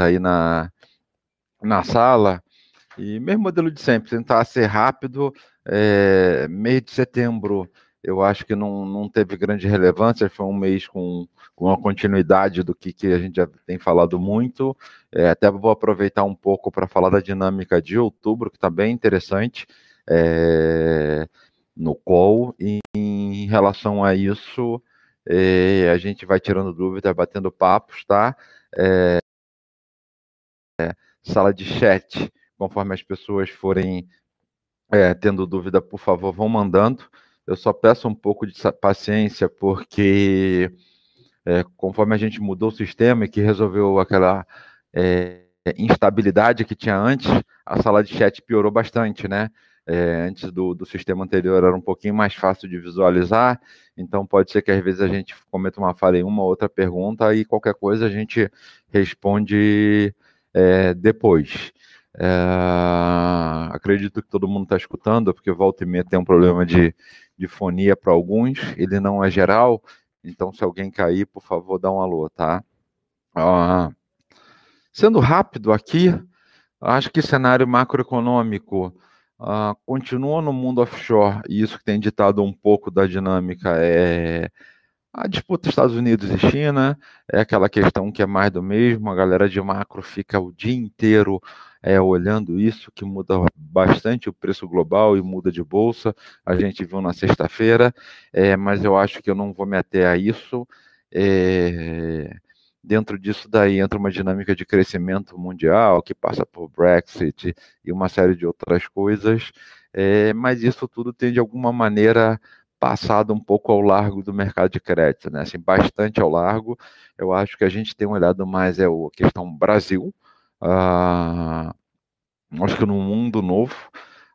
aí na, na sala. E mesmo modelo de sempre, tentar ser rápido, é, mês de setembro eu acho que não, não teve grande relevância, foi um mês com, com uma continuidade do que, que a gente já tem falado muito. É, até vou aproveitar um pouco para falar da dinâmica de outubro, que está bem interessante é, no call. E em relação a isso, é, a gente vai tirando dúvidas, batendo papos, tá? É, sala de chat, conforme as pessoas forem é, tendo dúvida, por favor, vão mandando. Eu só peço um pouco de paciência, porque é, conforme a gente mudou o sistema e que resolveu aquela é, instabilidade que tinha antes, a sala de chat piorou bastante, né? É, antes do, do, sistema anterior era um pouquinho mais fácil de visualizar, então pode ser que às vezes a gente cometa uma falha em uma outra pergunta e qualquer coisa a gente responde é, depois. É, acredito que todo mundo está escutando, porque volta e meia tem um problema de, de fonia para alguns, ele não é geral, então se alguém cair, por favor, dá um alô, tá? Ah, sendo rápido aqui, acho que cenário macroeconômico ah, continua no mundo offshore, e isso que tem ditado um pouco da dinâmica é a disputa Estados Unidos e China é aquela questão que é mais do mesmo, a galera de macro fica o dia inteiro é, olhando isso, que muda bastante o preço global e muda de bolsa. A gente viu na sexta-feira, é, mas eu acho que eu não vou me ater a isso. É, dentro disso daí entra uma dinâmica de crescimento mundial que passa por Brexit e uma série de outras coisas, é, mas isso tudo tem de alguma maneira passado um pouco ao largo do mercado de crédito, né? Assim, bastante ao largo. Eu acho que a gente tem olhado mais é a questão Brasil. Ah, acho que no mundo novo,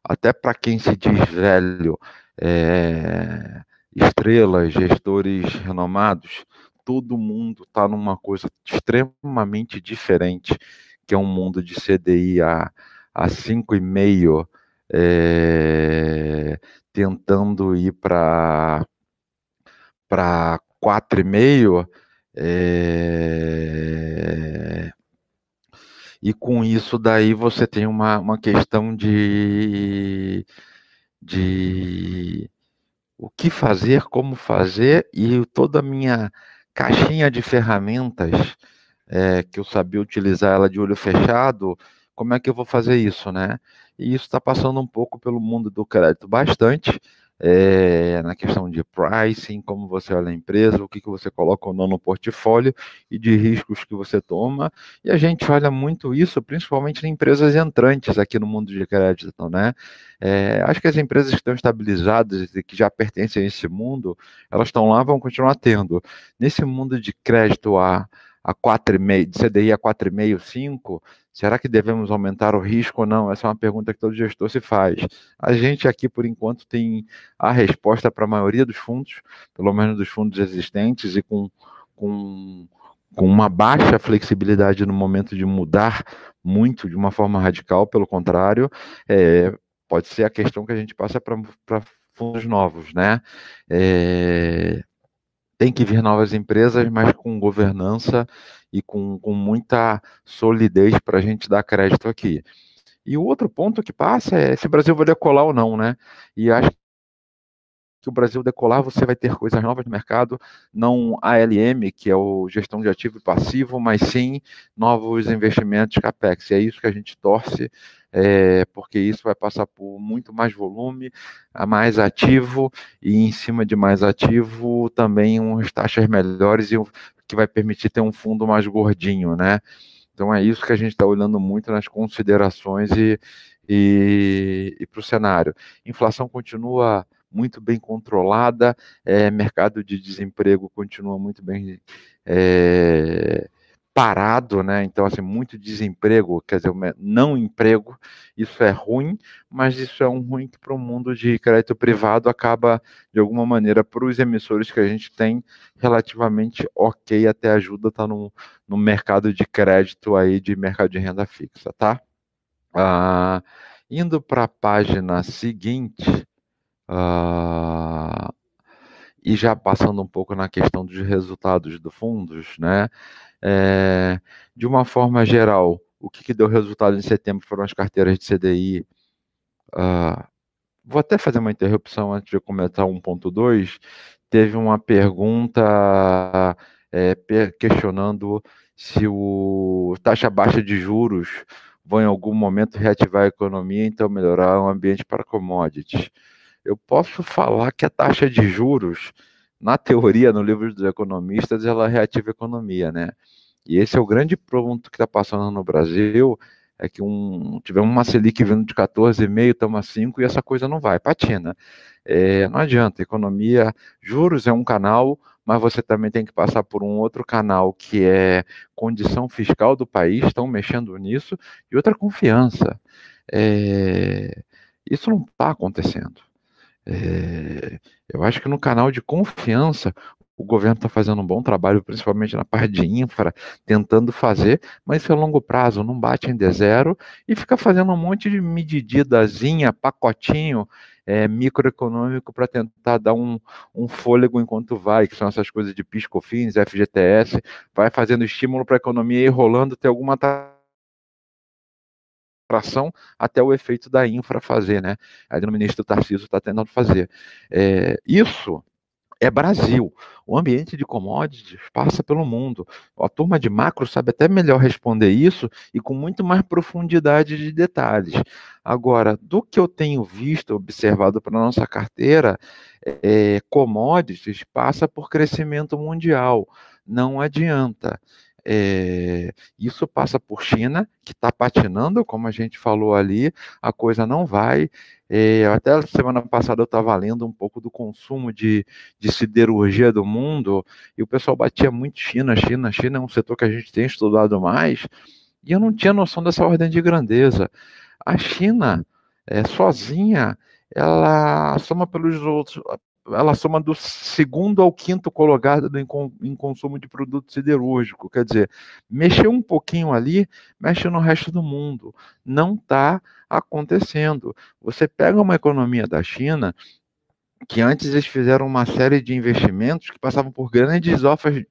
até para quem se diz velho, é, estrelas, gestores renomados, todo mundo está numa coisa extremamente diferente, que é um mundo de CDI a, a 5,5%, é, tentando ir para para 4,5 é, e com isso daí você tem uma, uma questão de, de o que fazer, como fazer e toda a minha caixinha de ferramentas é, que eu sabia utilizar ela de olho fechado, como é que eu vou fazer isso, né? e isso está passando um pouco pelo mundo do crédito bastante, é, na questão de pricing, como você olha a empresa, o que, que você coloca ou não no portfólio e de riscos que você toma. E a gente olha muito isso, principalmente em empresas entrantes aqui no mundo de crédito, né? É, acho que as empresas que estão estabilizadas e que já pertencem a esse mundo, elas estão lá, vão continuar tendo. Nesse mundo de crédito a a 4,5, CDI a 4,5, 5, será que devemos aumentar o risco ou não? Essa é uma pergunta que todo gestor se faz. A gente aqui, por enquanto, tem a resposta para a maioria dos fundos, pelo menos dos fundos existentes, e com, com, com uma baixa flexibilidade no momento de mudar muito de uma forma radical, pelo contrário, é, pode ser a questão que a gente passa para fundos novos, né? É, tem que vir novas empresas, mas com governança e com, com muita solidez para a gente dar crédito aqui. E o outro ponto que passa é se o Brasil vai decolar ou não, né? E acho que o Brasil decolar, você vai ter coisas novas no mercado, não ALM, que é o gestão de ativo e passivo, mas sim novos investimentos CAPEX. E é isso que a gente torce, é, porque isso vai passar por muito mais volume, mais ativo, e em cima de mais ativo, também umas taxas melhores, e que vai permitir ter um fundo mais gordinho, né? Então é isso que a gente está olhando muito nas considerações e, e, e para o cenário. Inflação continua muito bem controlada, é, mercado de desemprego continua muito bem é, parado, né? Então, assim, muito desemprego, quer dizer, não emprego, isso é ruim, mas isso é um ruim que para o mundo de crédito privado acaba, de alguma maneira, para os emissores que a gente tem, relativamente ok, até ajuda, tá no, no mercado de crédito aí, de mercado de renda fixa, tá? Ah, indo para a página seguinte, Uh, e já passando um pouco na questão dos resultados do fundos, né? É, de uma forma geral, o que, que, deu resultado em setembro foram as carteiras de CDI. Uh, ah, vou até fazer uma interrupção antes de eu comentar 1.2. Teve uma pergunta é, questionando se o taxa baixa de juros vão em algum momento reativar a economia, então melhorar o ambiente para commodities. Eu posso falar que a taxa de juros, na teoria, no livro dos economistas, ela é reativa a economia, né? E esse é o grande ponto que está passando no Brasil, é que um, tivemos uma Selic vindo de 14,5, estamos a 5, e essa coisa não vai, patina. É, não adianta, economia, juros é um canal, mas você também tem que passar por um outro canal que é condição fiscal do país, estão mexendo nisso, e outra confiança. É, isso não está acontecendo. É, eu acho que no canal de confiança o governo está fazendo um bom trabalho, principalmente na parte de infra, tentando fazer, mas isso é longo prazo, não bate em de zero e fica fazendo um monte de medidazinha, pacotinho é, microeconômico para tentar dar um, um, fôlego enquanto vai, que são essas coisas de piscofins, FGTS, vai fazendo estímulo para a economia e rolando até alguma taxa infração até o efeito da infra fazer, né? Aí o ministro Tarcísio está tentando fazer. É, isso é Brasil. O ambiente de commodities passa pelo mundo. A turma de macro sabe até melhor responder isso e com muito mais profundidade de detalhes. Agora, do que eu tenho visto, observado para nossa carteira, é, commodities passa por crescimento mundial. Não adianta. É, isso passa por China, que está patinando, como a gente falou ali, a coisa não vai. É, até semana passada eu estava lendo um pouco do consumo de, de siderurgia do mundo, e o pessoal batia muito China, China, China é um setor que a gente tem estudado mais, e eu não tinha noção dessa ordem de grandeza. A China, é, sozinha, ela soma pelos outros, ela soma do segundo ao quinto colocado em, em consumo de produto siderúrgico. Quer dizer, mexeu um pouquinho ali, mexe no resto do mundo. Não está acontecendo. Você pega uma economia da China, que antes eles fizeram uma série de investimentos que passavam por grandes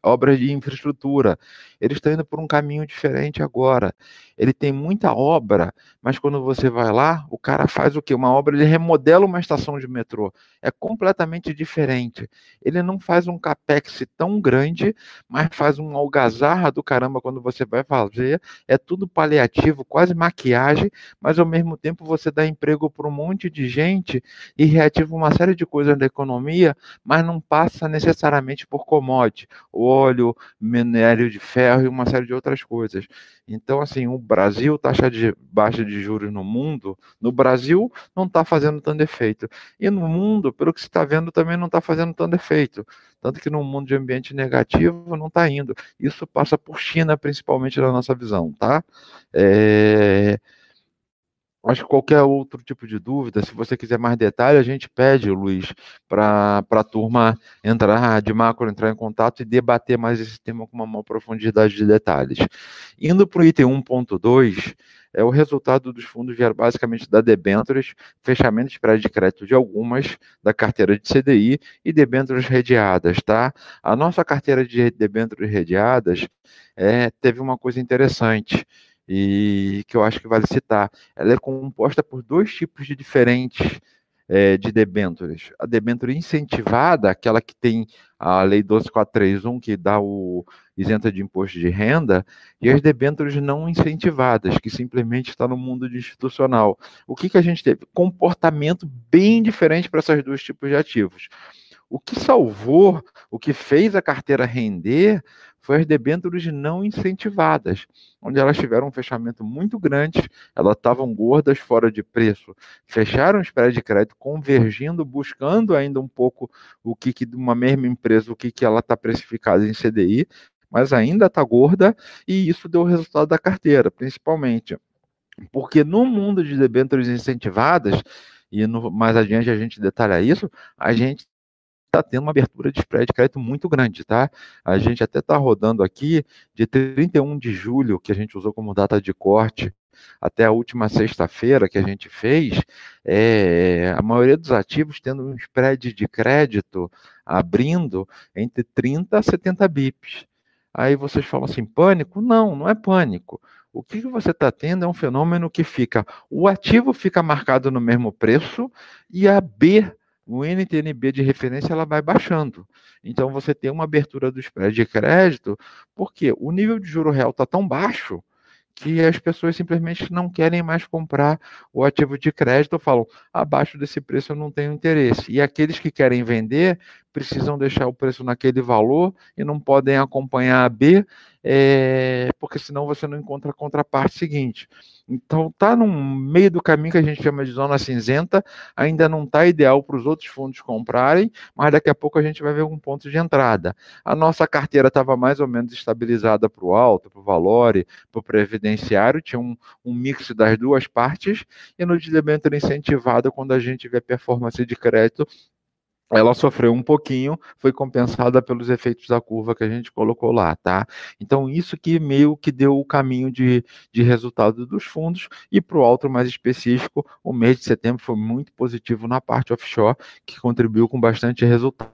obras de infraestrutura. Eles estão indo por um caminho diferente agora ele tem muita obra, mas quando você vai lá, o cara faz o quê? Uma obra, ele remodela uma estação de metrô. É completamente diferente. Ele não faz um capex tão grande, mas faz um algazarra do caramba quando você vai fazer. É tudo paliativo, quase maquiagem, mas ao mesmo tempo você dá emprego para um monte de gente e reativa uma série de coisas da economia, mas não passa necessariamente por commodity, óleo, minério de ferro e uma série de outras coisas. Então, assim, o Brasil, taxa tá de baixa de juros no mundo, no Brasil não está fazendo tanto efeito. E no mundo, pelo que se está vendo, também não está fazendo tanto efeito. Tanto que no mundo de ambiente negativo não está indo. Isso passa por China, principalmente na nossa visão, tá? É... Acho que qualquer outro tipo de dúvida, se você quiser mais detalhe, a gente pede, Luiz, para a turma entrar de macro, entrar em contato e debater mais esse tema com uma maior profundidade de detalhes. Indo para o item 1.2, é o resultado dos fundos vieram basicamente da debêntures, fechamento de prédio de crédito de algumas da carteira de CDI e debêntures redeadas, tá? A nossa carteira de debêntures redeadas é, teve uma coisa interessante e que eu acho que vale citar. Ela é composta por dois tipos de diferentes é, de debêntures. A debênture incentivada, aquela que tem a Lei 12431, que dá o isenta de imposto de renda, e as debêntures não incentivadas, que simplesmente está no mundo institucional. O que, que a gente teve? Comportamento bem diferente para esses dois tipos de ativos. O que salvou, o que fez a carteira render, foi as debêntures não incentivadas, onde elas tiveram um fechamento muito grande, elas estavam gordas, fora de preço, fecharam os prédios de crédito, convergindo, buscando ainda um pouco o que, que de uma mesma empresa, o que, que ela está precificada em CDI, mas ainda está gorda, e isso deu o resultado da carteira, principalmente. Porque no mundo de debêntures incentivadas, e no, mais adiante a gente detalha isso, a gente está tendo uma abertura de spread de crédito muito grande, tá? A uhum. gente até está rodando aqui de 31 de julho, que a gente usou como data de corte, até a última sexta-feira que a gente fez, é, a maioria dos ativos tendo um spread de crédito abrindo entre 30 a 70 bips. Aí vocês falam assim, pânico? Não, não é pânico. O que você está tendo é um fenômeno que fica, o ativo fica marcado no mesmo preço e a B o NTNB de referência ela vai baixando. Então você tem uma abertura do spread de crédito, porque o nível de juro real está tão baixo que as pessoas simplesmente não querem mais comprar o ativo de crédito, falam abaixo desse preço eu não tenho interesse. E aqueles que querem vender precisam deixar o preço naquele valor e não podem acompanhar a B, é, porque senão você não encontra a contraparte seguinte. Então tá no meio do caminho que a gente chama de zona cinzenta, ainda não está ideal para os outros fundos comprarem, mas daqui a pouco a gente vai ver um ponto de entrada. A nossa carteira estava mais ou menos estabilizada para o alto, para o Valore, para o Previdenciário, tinha um, um, mix das duas partes, e no desdobramento incentivado, quando a gente vê a performance de crédito, ela sofreu um pouquinho, foi compensada pelos efeitos da curva que a gente colocou lá, tá? Então, isso que meio que deu o caminho de, de resultado dos fundos, e para o outro mais específico, o mês de setembro foi muito positivo na parte offshore, que contribuiu com bastante resultado.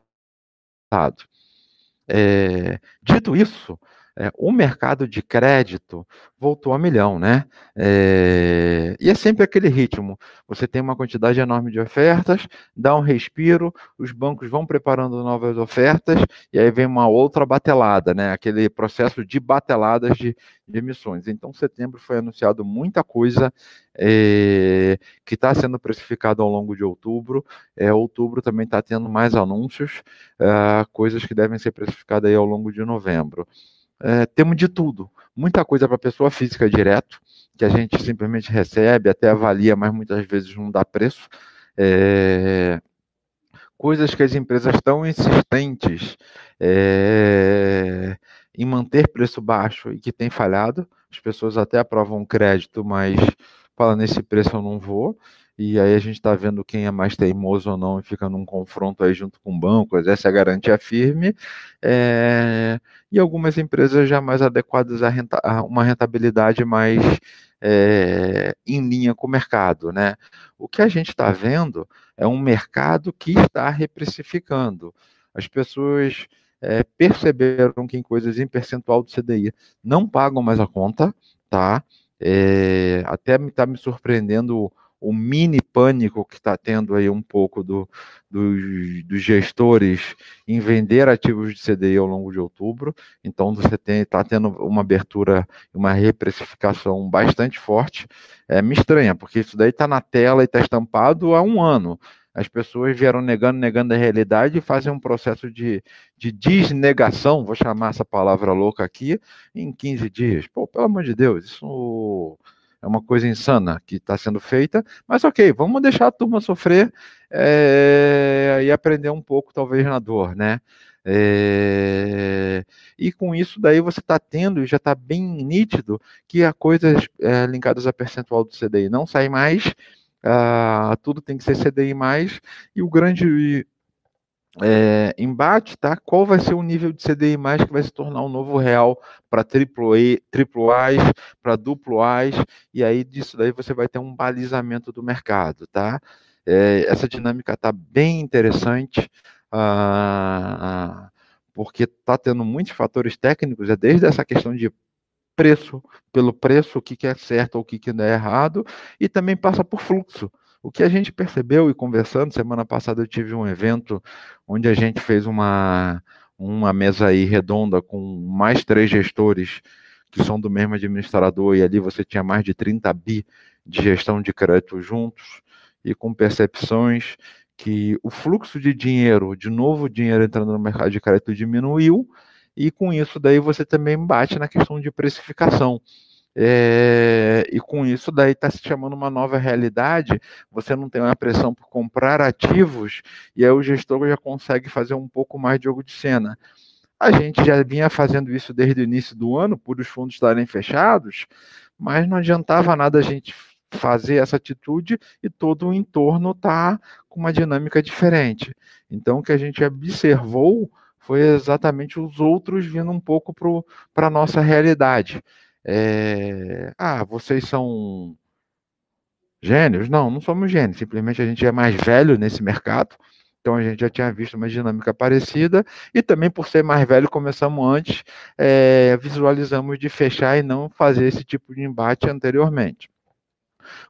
É, dito isso, é, o mercado de crédito voltou a milhão, né? É, e é sempre aquele ritmo. Você tem uma quantidade enorme de ofertas, dá um respiro, os bancos vão preparando novas ofertas e aí vem uma outra batelada, né? Aquele processo de bateladas de, de emissões. Então, setembro foi anunciado muita coisa é, que está sendo precificado ao longo de outubro. É, outubro também está tendo mais anúncios, ah, coisas que devem ser precificadas aí ao longo de novembro é, temos de tudo. Muita coisa para pessoa física direto, que a gente simplesmente recebe, até avalia, mas muitas vezes não dá preço. É, coisas que as empresas estão insistentes é, em manter preço baixo e que tem falhado. As pessoas até aprovam crédito, mas fala nesse preço eu não vou e aí a gente está vendo quem é mais teimoso ou não e fica num confronto aí junto com o banco, essa é a garantia firme, é, e algumas empresas já mais adequadas a, renta, a uma rentabilidade mais é, em linha com o mercado. Né? O que a gente está vendo é um mercado que está reprecificando. As pessoas é, perceberam que em coisas em percentual do CDI não pagam mais a conta, tá? até está me, tá me surpreendendo o mini pânico que está tendo aí um pouco do, dos, dos, gestores em vender ativos de CDI ao longo de outubro. Então você está tendo uma abertura, uma reprecificação bastante forte. É, me estranha, porque isso daí está na tela e está estampado há um ano. As pessoas vieram negando, negando a realidade e fazem um processo de, de desnegação, vou chamar essa palavra louca aqui, em 15 dias. Pô, pelo amor de Deus, isso é uma coisa insana que está sendo feita, mas ok, vamos deixar a turma sofrer é, e aprender um pouco, talvez, na dor, né? É, e com isso daí você está tendo, e já está bem nítido, que há coisas é, eh, ligadas a percentual do CDI não sai mais, ah, tudo tem que ser CDI mais, e o grande é, embate, tá? Qual vai ser o nível de CDI mais que vai se tornar o um novo real para triplo triplo A's, para duplo A's, e aí disso daí você vai ter um balizamento do mercado, tá? É, essa dinâmica tá bem interessante. Ah, porque está tendo muitos fatores técnicos, é desde essa questão de preço, pelo preço, o que, que é certo ou o que, que é errado, e também passa por fluxo. O que a gente percebeu e conversando, semana passada eu tive um evento onde a gente fez uma, uma mesa aí redonda com mais três gestores que são do mesmo administrador, e ali você tinha mais de 30 bi de gestão de crédito juntos e com percepções que o fluxo de dinheiro, de novo dinheiro entrando no mercado de crédito diminuiu, e com isso daí você também bate na questão de precificação. É, e com isso daí está se chamando uma nova realidade. Você não tem uma pressão por comprar ativos e aí o gestor já consegue fazer um pouco mais de jogo de cena. A gente já vinha fazendo isso desde o início do ano, por os fundos estarem fechados, mas não adiantava nada a gente fazer essa atitude e todo o entorno está com uma dinâmica diferente. Então, o que a gente observou foi exatamente os outros vindo um pouco para a nossa realidade. É, ah, vocês são gênios? Não, não somos gênios. Simplesmente a gente é mais velho nesse mercado. Então a gente já tinha visto uma dinâmica parecida e também por ser mais velho começamos antes, é, visualizamos de fechar e não fazer esse tipo de embate anteriormente.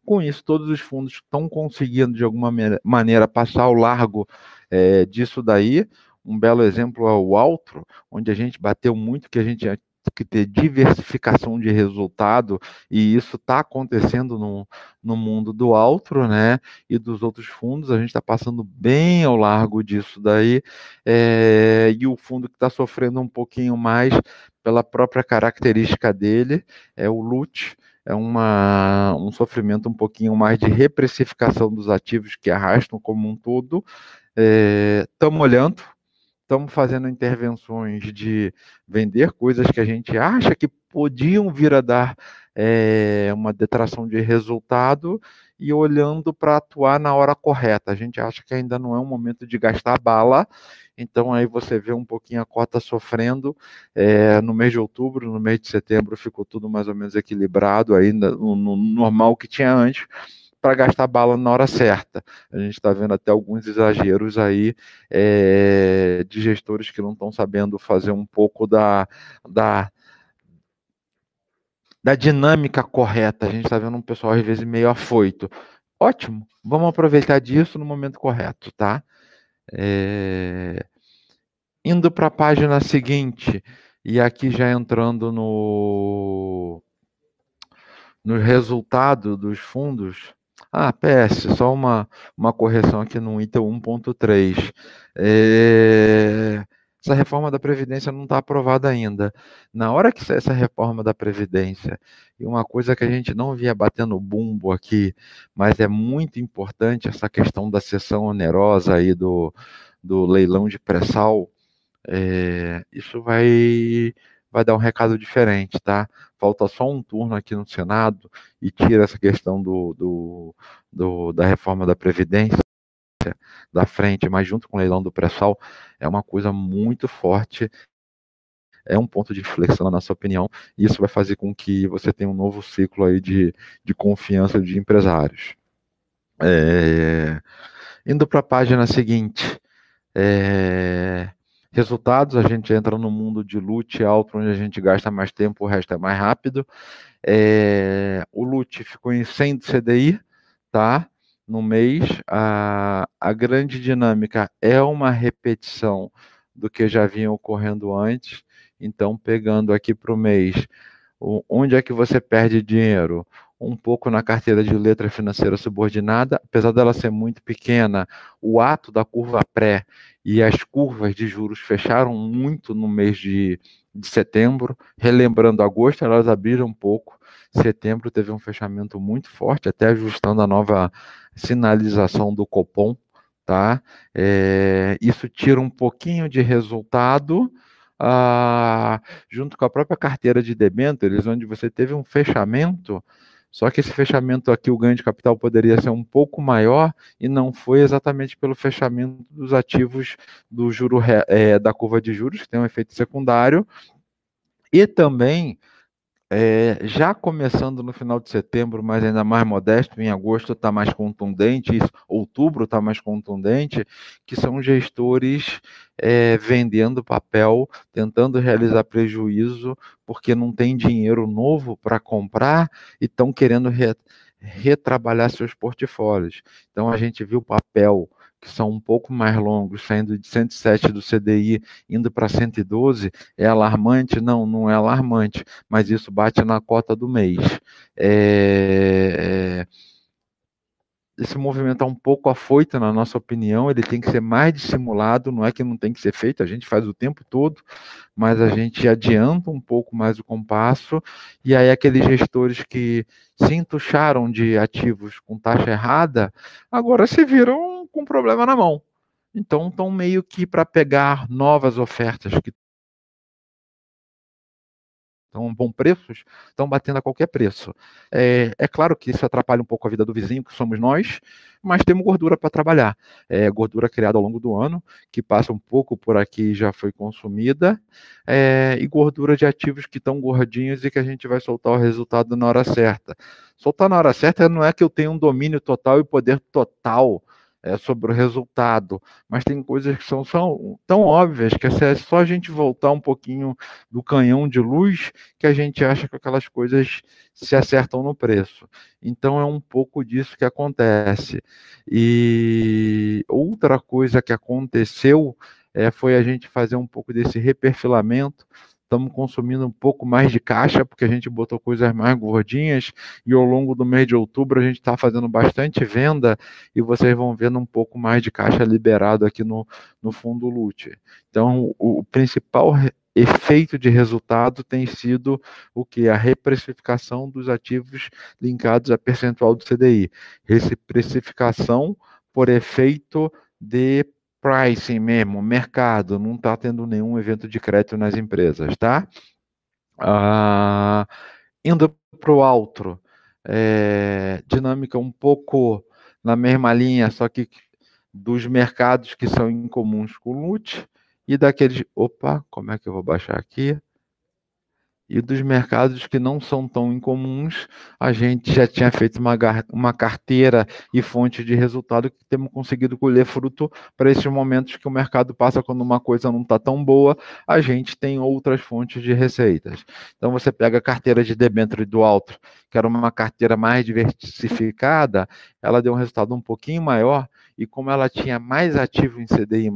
Com isso, todos os fundos estão conseguindo de alguma maneira passar o largo é, disso daí. Um belo exemplo é o outro, onde a gente bateu muito que a gente que ter diversificação de resultado, e isso está acontecendo no, no mundo do outro, né? E dos outros fundos, a gente está passando bem ao largo disso daí, é, e o fundo que está sofrendo um pouquinho mais pela própria característica dele é o LUT é uma, um sofrimento um pouquinho mais de repressificação dos ativos que arrastam como um todo. Estamos eh, é, olhando, estamos fazendo intervenções de vender coisas que a gente acha que podiam vir a dar é, uma detração de resultado e olhando para atuar na hora correta. A gente acha que ainda não é um momento de gastar bala, então aí você vê um pouquinho a cota sofrendo. É, no mês de outubro, no mês de setembro, ficou tudo mais ou menos equilibrado, ainda no, no normal que tinha antes para gastar bala na hora certa. A gente está vendo até alguns exageros aí é, de gestores que não estão sabendo fazer um pouco da, da, da dinâmica correta. A gente está vendo um pessoal às vezes meio afoito. Ótimo, vamos aproveitar disso no momento correto, tá? É... Indo para a página seguinte, e aqui já entrando no no resultado dos fundos, ah, PS, só uma, uma correção aqui no item 1.3. É... Essa reforma da Previdência não está aprovada ainda. Na hora que sair essa reforma da Previdência, e uma coisa que a gente não via batendo bumbo aqui, mas é muito importante essa questão da sessão onerosa aí do, do leilão de pré-sal, é... isso vai vai dar um recado diferente, tá? Falta só um turno aqui no Senado e tira essa questão do, do, do da reforma da Previdência da frente, mas junto com o leilão do pré-sal, é uma coisa muito forte é um ponto de inflexão na nossa opinião, e isso vai fazer com que você tenha um novo ciclo aí de, de confiança de empresários. É... Indo para a página seguinte, é resultados, a gente entra no mundo de loot alto, onde a gente gasta mais tempo, o resto é mais rápido. É, o loot ficou em 100 de CDI, tá? No mês, a, a grande dinâmica é uma repetição do que já vinha ocorrendo antes. Então, pegando aqui para o mês, onde é que você perde dinheiro? um pouco na carteira de letra financeira subordinada, apesar dela ser muito pequena, o ato da curva pré e as curvas de juros fecharam muito no mês de, de setembro. Relembrando agosto, elas abriram um pouco. Setembro teve um fechamento muito forte, até ajustando a nova sinalização do Copom, tá? É, isso tira um pouquinho de resultado. Ah, junto com a própria carteira de debêntures, onde você teve um fechamento só que esse fechamento aqui, o ganho de capital poderia ser um pouco maior e não foi exatamente pelo fechamento dos ativos do juro é, da curva de juros, que tem um efeito secundário, e também é, já começando no final de setembro, mas ainda mais modesto, em agosto está mais contundente, outubro está mais contundente, que são gestores é, vendendo papel, tentando realizar prejuízo, porque não tem dinheiro novo para comprar e estão querendo re, retrabalhar seus portfólios. Então a gente viu papel que são um pouco mais longos, saindo de 107 do CDI, indo para 112, é alarmante? Não, não é alarmante, mas isso bate na cota do mês. É, é, esse movimento é um pouco afoito, na nossa opinião, ele tem que ser mais dissimulado, não é que não tem que ser feito, a gente faz o tempo todo, mas a gente adianta um pouco mais o compasso, e aí aqueles gestores que se entucharam de ativos com taxa errada, agora se viram com um problema na mão. Então, estão meio que para pegar novas ofertas que estão bom preços, estão batendo a qualquer preço. É, é, claro que isso atrapalha um pouco a vida do vizinho, que somos nós, mas temos gordura para trabalhar. É, gordura criada ao longo do ano, que passa um pouco por aqui e já foi consumida, é, e gordura de ativos que estão gordinhos e que a gente vai soltar o resultado na hora certa. Soltar na hora certa não é que eu tenha um domínio total e poder total é, sobre o resultado, mas tem coisas que são, são tão óbvias que é só a gente voltar um pouquinho do canhão de luz que a gente acha que aquelas coisas se acertam no preço. Então é um pouco disso que acontece. E outra coisa que aconteceu é, foi a gente fazer um pouco desse reperfilamento estamos consumindo um pouco mais de caixa, porque a gente botou coisas mais gordinhas, e ao longo do mês de outubro a gente está fazendo bastante venda, e vocês vão vendo um pouco mais de caixa liberado aqui no, no fundo Lute. Então, o, o principal efeito de resultado tem sido o que? A reprecificação dos ativos linkados a percentual do CDI. Reprecificação por efeito de pricing mesmo, mercado, não está tendo nenhum evento de crédito nas empresas, tá? Ah, indo para o outro, é, dinâmica um pouco na mesma linha, só que dos mercados que são incomuns com o Lute e daqueles. Opa, como é que eu vou baixar aqui? e dos mercados que não são tão incomuns, a gente já tinha feito uma, uma carteira e fonte de resultado que temos conseguido colher fruto para esses momentos que o mercado passa quando uma coisa não está tão boa, a gente tem outras fontes de receitas. Então você pega a carteira de debênture do alto, que era uma carteira mais diversificada, ela deu um resultado um pouquinho maior e como ela tinha mais ativo em CDI+,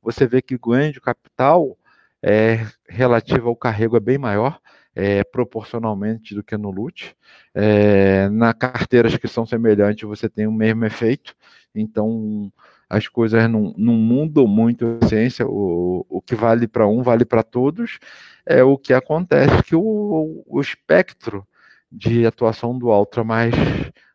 você vê que ganho de capital é, relativa ao carrego é bem maior, é, proporcionalmente do que no loot. É, na carteiras que são semelhantes, você tem o mesmo efeito. Então, as coisas não, não mudam muito a ciência. O, o que vale para um, vale para todos. É o que acontece é que o, o espectro de atuação do Ultra mais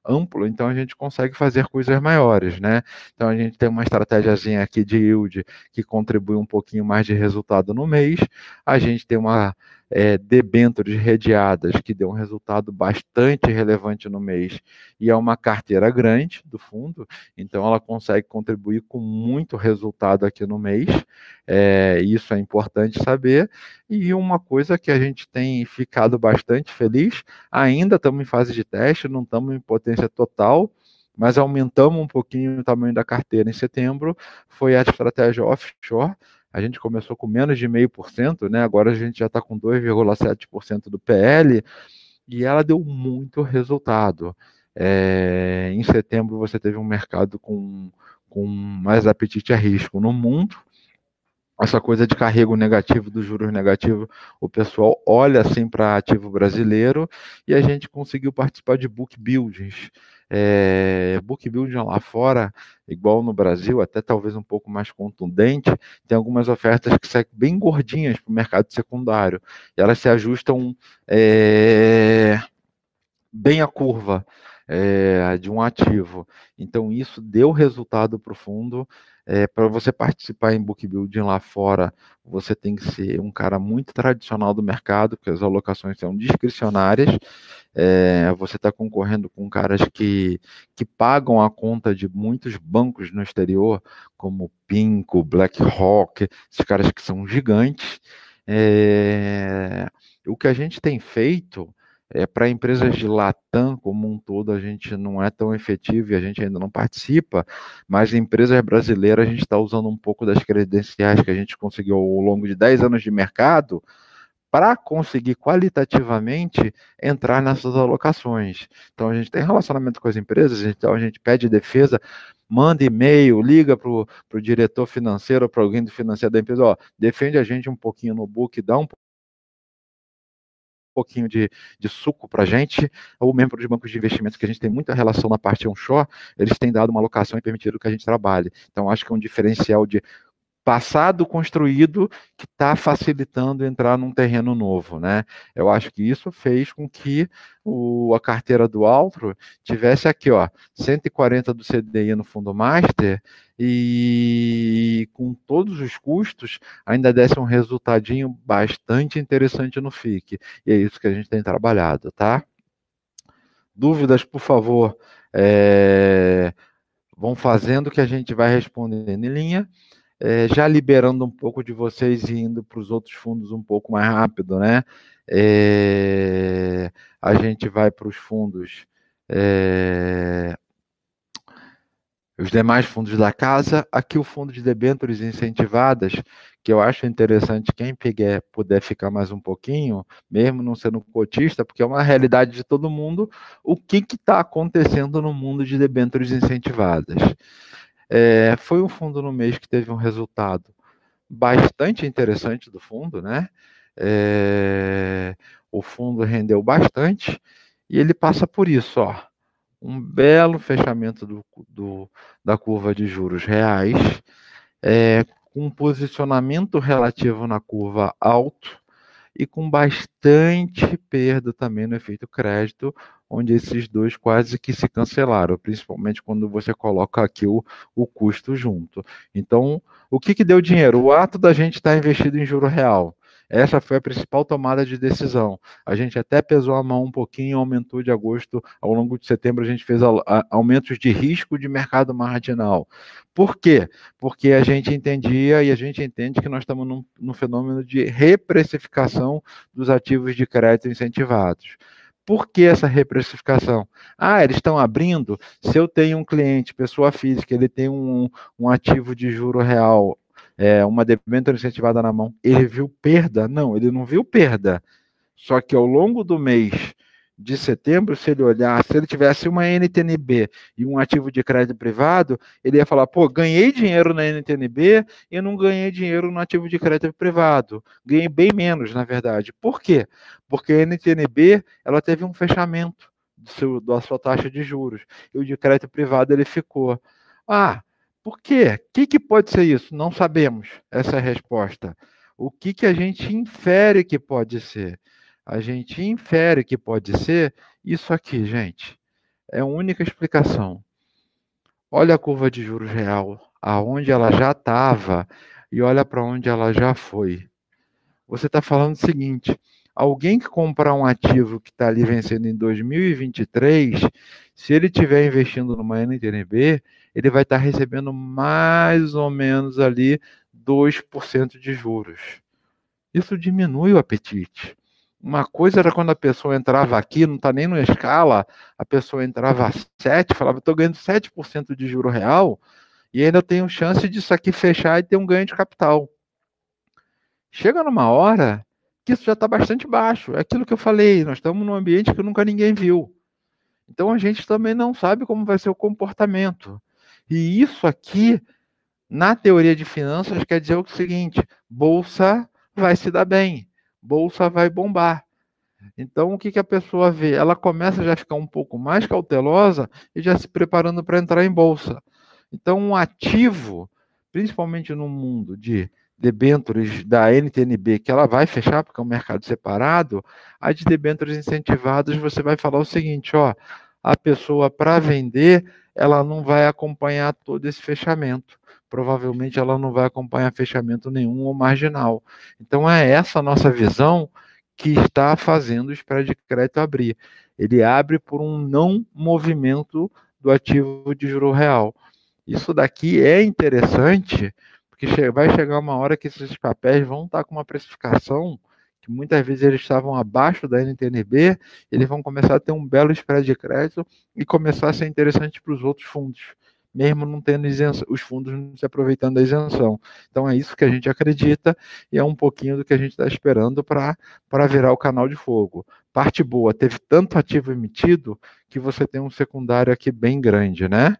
amplo, então a gente consegue fazer coisas maiores, né? Então a gente tem uma estratégiazinha aqui de yield que contribui um pouquinho mais de resultado no mês, a gente tem uma é, debêntures redeadas, que deu um resultado bastante relevante no mês, e é uma carteira grande do fundo, então ela consegue contribuir com muito resultado aqui no mês, é, isso é importante saber. E uma coisa que a gente tem ficado bastante feliz, ainda estamos em fase de teste, não estamos em potência total, mas aumentamos um pouquinho o tamanho da carteira em setembro, foi a estratégia offshore, a gente começou com menos de 0,5%, né? agora a gente já está com 2,7% do PL, e ela deu muito resultado. É, em setembro você teve um mercado com, com mais apetite a risco no mundo, essa coisa de carrego negativo, dos juros negativos, o pessoal olha assim para ativo brasileiro e a gente conseguiu participar de book buildings. É, book building lá fora, igual no Brasil, até talvez um pouco mais contundente, tem algumas ofertas que saem bem gordinhas para o mercado secundário. E elas se ajustam é, bem à curva é, de um ativo. Então, isso deu resultado para o fundo. É, para você participar em bookbuilding lá fora, você tem que ser um cara muito tradicional do mercado, porque as alocações são discricionárias. É, você está concorrendo com caras que, que pagam a conta de muitos bancos no exterior, como Pinco, BlackRock, esses caras que são gigantes. É, o que a gente tem feito é, para empresas de Latam como um todo, a gente não é tão efetivo e a gente ainda não participa, mas empresas brasileiras, a gente está usando um pouco das credenciais que a gente conseguiu ao longo de 10 anos de mercado para conseguir qualitativamente entrar nessas alocações. Então, a gente tem relacionamento com as empresas, então a gente pede defesa, manda e-mail, liga para o diretor financeiro, para alguém do financeiro da empresa, ó, defende a gente um pouquinho no book, dá um pouquinho de, de suco para a gente, ou membro de bancos de investimentos que a gente tem muita relação na parte onshore, eles têm dado uma alocação e permitido que a gente trabalhe. Então, acho que é um diferencial de passado construído que está facilitando entrar num terreno novo, né? Eu acho que isso fez com que o, a carteira do Altro tivesse aqui, ó, 140 do CDI no fundo master e com todos os custos ainda desse um resultadinho bastante interessante no FIC. E é isso que a gente tem trabalhado, tá? Dúvidas, por favor, é... vão fazendo que a gente vai respondendo em linha é, já liberando um pouco de vocês e indo para os outros fundos um pouco mais rápido, né? É, a gente vai para os fundos, é, os demais fundos da casa. Aqui o fundo de debêntures incentivadas, que eu acho interessante quem peguer, puder ficar mais um pouquinho, mesmo não sendo cotista, porque é uma realidade de todo mundo, o que está acontecendo no mundo de debêntures incentivadas. É, foi um fundo no mês que teve um resultado bastante interessante do fundo, né? É, o fundo rendeu bastante e ele passa por isso, ó, um belo fechamento do, do da curva de juros reais, é, um posicionamento relativo na curva alto, e com bastante perda também no efeito crédito, onde esses dois quase que se cancelaram, principalmente quando você coloca aqui o, o custo junto. Então, o que, que deu dinheiro? O ato da gente estar tá investido em juro real. Essa foi a principal tomada de decisão. A gente até pesou a mão um pouquinho, aumentou de agosto, ao longo de setembro a gente fez aumentos de risco de mercado marginal. Por quê? Porque a gente entendia e a gente entende que nós estamos num, num fenômeno de reprecificação dos ativos de crédito incentivados. Por que essa reprecificação? Ah, eles estão abrindo. Se eu tenho um cliente, pessoa física, ele tem um, um ativo de juro real é, uma debênture incentivada na mão, ele ah. viu perda? Não, ele não viu perda. Só que ao longo do mês de setembro, se ele olhar, se ele tivesse uma NTNB e um ativo de crédito privado, ele ia falar: pô, ganhei dinheiro na NTNB e não ganhei dinheiro no ativo de crédito privado. Ganhei bem menos, na verdade. Por quê? Porque a NTNB ela teve um fechamento do seu, da sua taxa de juros e o de crédito privado ele ficou. Ah, por quê? O que, que pode ser isso? Não sabemos essa resposta. O que, que a gente infere que pode ser? A gente infere que pode ser isso aqui, gente. É a única explicação. Olha a curva de juros real, aonde ela já estava e olha para onde ela já foi. Você está falando o seguinte: alguém que comprar um ativo que está ali vencendo em 2023, se ele estiver investindo numa NTNB, ele vai estar recebendo mais ou menos ali 2% de juros. Isso diminui o apetite. Uma coisa era quando a pessoa entrava aqui, não está nem na escala, a pessoa entrava 7, falava, estou ganhando 7% de juro real e ainda tenho chance disso aqui fechar e ter um ganho de capital. Chega numa hora que isso já está bastante baixo. É aquilo que eu falei, nós estamos num ambiente que nunca ninguém viu. Então a gente também não sabe como vai ser o comportamento. E isso aqui, na teoria de finanças, quer dizer o seguinte: bolsa vai se dar bem, bolsa vai bombar. Então, o que, que a pessoa vê? Ela começa já a ficar um pouco mais cautelosa e já se preparando para entrar em bolsa. Então, um ativo, principalmente no mundo de debêntures da NTNB, que ela vai fechar porque é um mercado separado, as de debêntures incentivadas, você vai falar o seguinte, ó, a pessoa para vender, ela não vai acompanhar todo esse fechamento. Provavelmente ela não vai acompanhar fechamento nenhum ou marginal. Então é essa nossa visão que está fazendo o spread de crédito abrir. Ele abre por um não movimento do ativo de juro real. Isso daqui é interessante, porque vai chegar uma hora que esses papéis vão estar tá com uma precificação que muitas vezes eles estavam abaixo da NTNB, eles vão começar a ter um belo spread de crédito e começar a ser interessante para os outros fundos mesmo não tendo isenção, os fundos não se aproveitando da isenção. Então é isso que a gente acredita e é um pouquinho do que a gente está esperando para virar o canal de fogo. Parte boa, teve tanto ativo emitido que você tem um secundário aqui bem grande, né?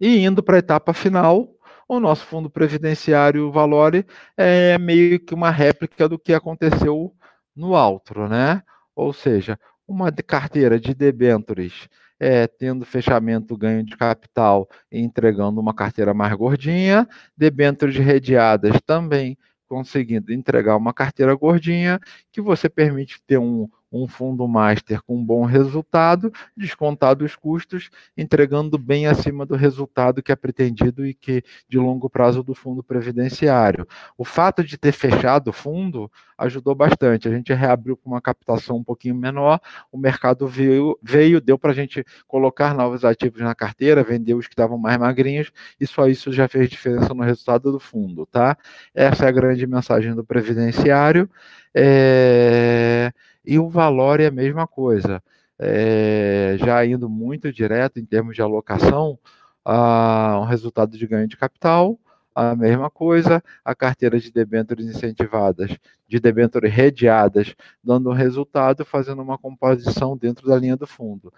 E indo para a etapa final, o nosso fundo previdenciário Valore é meio que uma réplica do que aconteceu no outro, né? Ou seja, uma carteira de debêntures é, tendo fechamento ganho de capital e entregando uma carteira mais gordinha, debêntures redeadas também conseguindo entregar uma carteira gordinha, que você permite ter um um fundo master com um bom resultado, descontado os custos, entregando bem acima do resultado que é pretendido e que de longo prazo do fundo previdenciário. O fato de ter fechado o fundo ajudou bastante. A gente reabriu com uma captação um pouquinho menor, o mercado veio, veio deu para a gente colocar novos ativos na carteira, vender os que estavam mais magrinhos, e só isso já fez diferença no resultado do fundo, tá? Essa é a grande mensagem do previdenciário. É, e o valor é a mesma coisa. É, já indo muito direto em termos de alocação, a, ah, um resultado de ganho de capital, a mesma coisa, a carteira de debêntures incentivadas, de debêntures redeadas, dando um resultado, fazendo uma composição dentro da linha do fundo.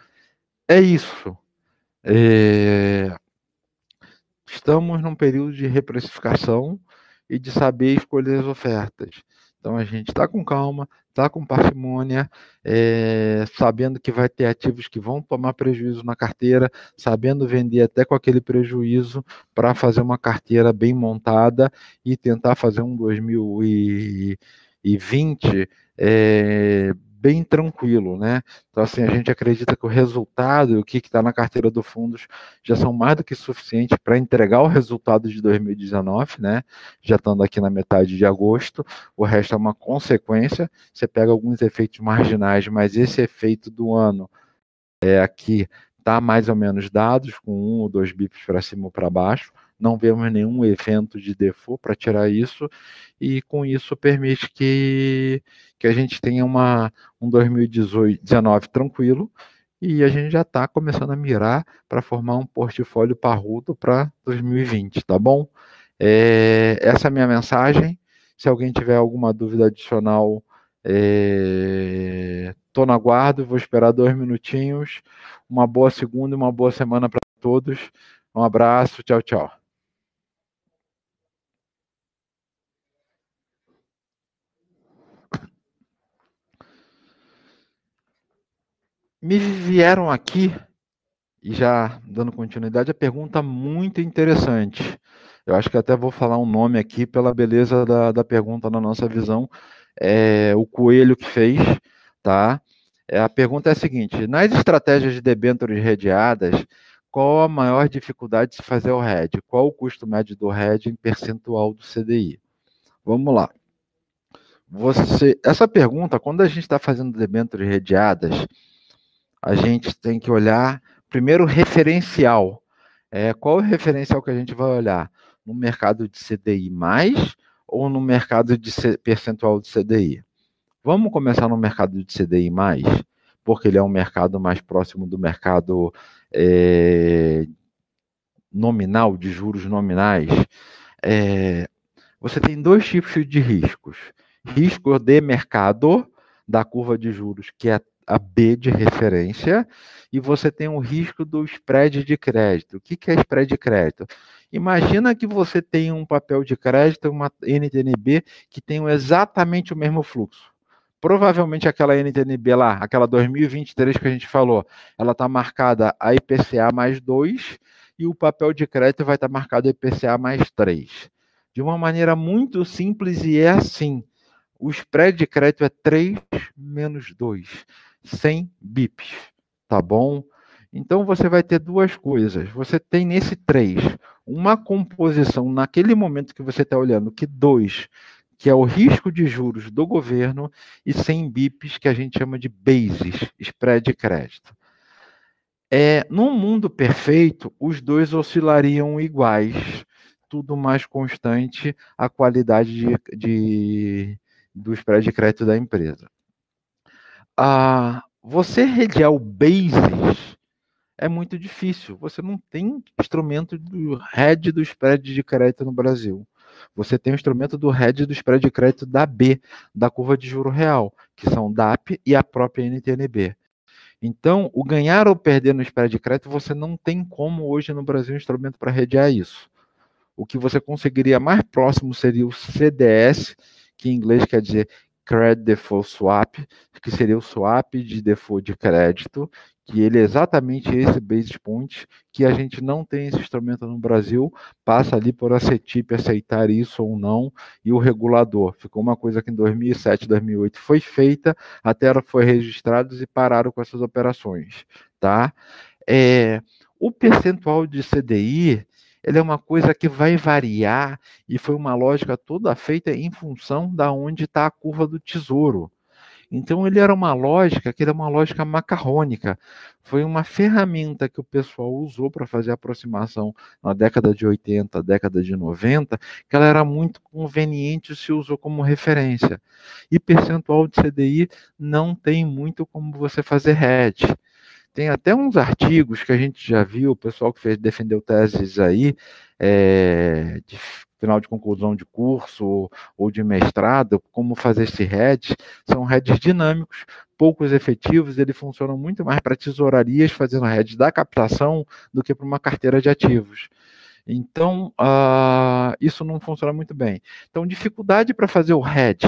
É isso. É... Estamos num período de reprecificação e de saber escolher as ofertas. Então a gente está com calma, está com parcimônia, é, sabendo que vai ter ativos que vão tomar prejuízo na carteira, sabendo vender até com aquele prejuízo para fazer uma carteira bem montada e tentar fazer um 2020 é, bem tranquilo, né? Então, assim, a gente acredita que o resultado e o que está na carteira do fundos já são mais do que suficientes para entregar o resultado de 2019, né? Já estando aqui na metade de agosto, o resto é uma consequência. Você pega alguns efeitos marginais, mas esse efeito do ano é aqui está mais ou menos dados, com um ou dois bips para cima ou para baixo não vemos nenhum evento de default para tirar isso, e com isso permite que, que a gente tenha uma, um 2019 tranquilo, e a gente já está começando a mirar para formar um portfólio parrudo para 2020, tá bom? É, essa é a minha mensagem. Se alguém tiver alguma dúvida adicional, estou é, no aguardo, vou esperar dois minutinhos. Uma boa segunda e uma boa semana para todos. Um abraço, tchau, tchau. Me vieram aqui, e já dando continuidade, a pergunta muito interessante. Eu acho que até vou falar um nome aqui pela beleza da, da pergunta na nossa visão. É, o Coelho que fez, tá? É, a pergunta é a seguinte: nas estratégias de debêntures redeadas, qual a maior dificuldade de se fazer o RED? Qual o custo médio do RED em percentual do CDI? Vamos lá. Você, essa pergunta, quando a gente está fazendo debêntures redeadas, a gente tem que olhar primeiro referencial. É, qual é o referencial que a gente vai olhar? No mercado de CDI mais ou no mercado de percentual de CDI? Vamos começar no mercado de CDI mais, porque ele é um mercado mais próximo do mercado é, nominal de juros nominais. É, você tem dois tipos de riscos: risco de mercado da curva de juros que é a B de referência e você tem o um risco do spread de crédito. O que, é spread de crédito? Imagina que você tem um papel de crédito, uma NTNB, que tem exatamente o mesmo fluxo. Provavelmente aquela NTNB lá, aquela 2023 que a gente falou, ela está marcada a IPCA mais 2 e o papel de crédito vai estar tá marcado IPCA mais 3. De uma maneira muito simples e é assim. O spread de crédito é 3 menos 2. 100 bips, tá bom? Então você vai ter duas coisas. Você tem nesse 3 uma composição naquele momento que você está olhando, que 2, que é o risco de juros do governo, e 100 bips, que a gente chama de bases, spread de crédito. É, num mundo perfeito, os dois oscilariam iguais, tudo mais constante, a qualidade de, de, do spread de crédito da empresa a você redear o bases é muito difícil. Você não tem instrumento do head do spread de crédito no Brasil. Você tem o instrumento do head do spread de crédito da B, da curva de juro real, que são DAP e a própria NTNB. Então, o ganhar ou perder no spread de crédito, você não tem como hoje no Brasil um instrumento para redear isso. O que você conseguiria mais próximo seria o CDS, que em inglês quer dizer Credit Default Swap, que seria o swap de default de crédito, que ele é exatamente esse base point que a gente não tem esse instrumento no Brasil, passa ali por a CETIP aceitar isso ou não e o regulador. Ficou uma coisa que em 2007, 2008 foi feita, até ela foi registrada e pararam com essas operações, tá? É, o percentual de CDI ela é uma coisa que vai variar e foi uma lógica toda feita em função da onde está a curva do tesouro. Então ele era uma lógica que era uma lógica macarrônica. Foi uma ferramenta que o pessoal usou para fazer aproximação na década de 80, década de 90, que ela era muito conveniente se usou como referência. E percentual de CDI não tem muito como você fazer hedge. Tem até uns artigos que a gente já viu, o pessoal que fez, defendeu teses aí, é, de final de conclusão de curso ou, ou de mestrado, como fazer esse RED, são REDs dinâmicos, poucos efetivos, ele funciona muito mais para tesourarias fazendo heads da captação do que para uma carteira de ativos. Então, uh, isso não funciona muito bem. Então, dificuldade para fazer o RED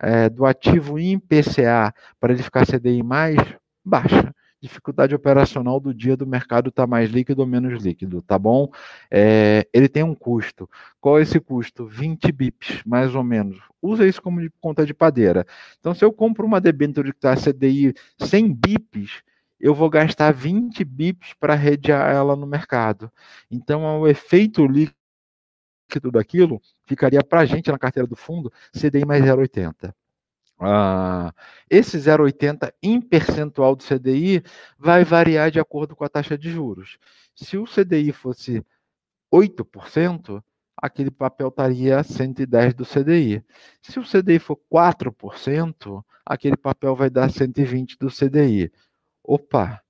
é, do ativo em PCA para ele ficar CDI mais baixa dificuldade operacional do dia do mercado está mais líquido ou menos líquido, tá bom? É, ele tem um custo. Qual é esse custo? 20 bips, mais ou menos. Usa isso como de conta de padeira. Então, se eu compro uma debênture que está CDI 100 bips, eu vou gastar 20 bips para redear ela no mercado. Então, o efeito líquido daquilo ficaria para a gente na carteira do fundo CDI mais 0,80. Ah, esse 0,80 em percentual do CDI vai variar de acordo com a taxa de juros. Se o CDI fosse 8%, aquele papel estaria a 110 do CDI. Se o CDI for 4%, aquele papel vai dar 120 do CDI. Opa,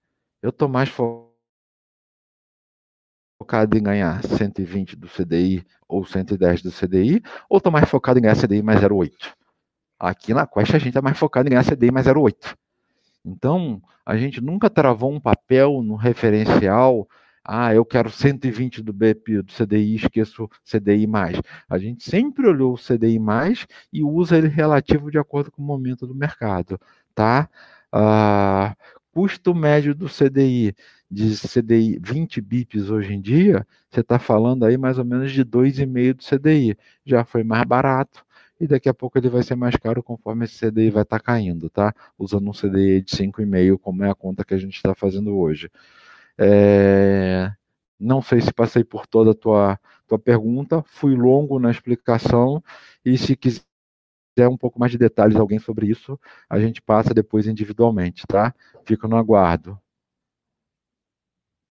eu estou mais focado em ganhar 120 do CDI ou 110 do CDI, ou estou mais focado em ganhar CDI mais 0,8? Aqui na Quest a gente está é mais focado em ganhar CDI mais 0,8. Então, a gente nunca travou um papel no referencial. Ah, eu quero 120 do BEP, do CDI, esqueço CDI. Mais. A gente sempre olhou o CDI mais e usa ele relativo de acordo com o momento do mercado. Tá? Ah, custo médio do CDI de CDI 20 bips hoje em dia, você está falando aí mais ou menos de 2,5 do CDI. Já foi mais barato, e daqui a pouco ele vai ser mais caro conforme esse CDI vai estar tá caindo, tá? Usando um CDI de 5,5, como é a conta que a gente está fazendo hoje. É... Não sei se passei por toda a tua, tua pergunta, fui longo na explicação e se quiser um pouco mais de detalhes alguém sobre isso, a gente passa depois individualmente, tá? Fico no aguardo.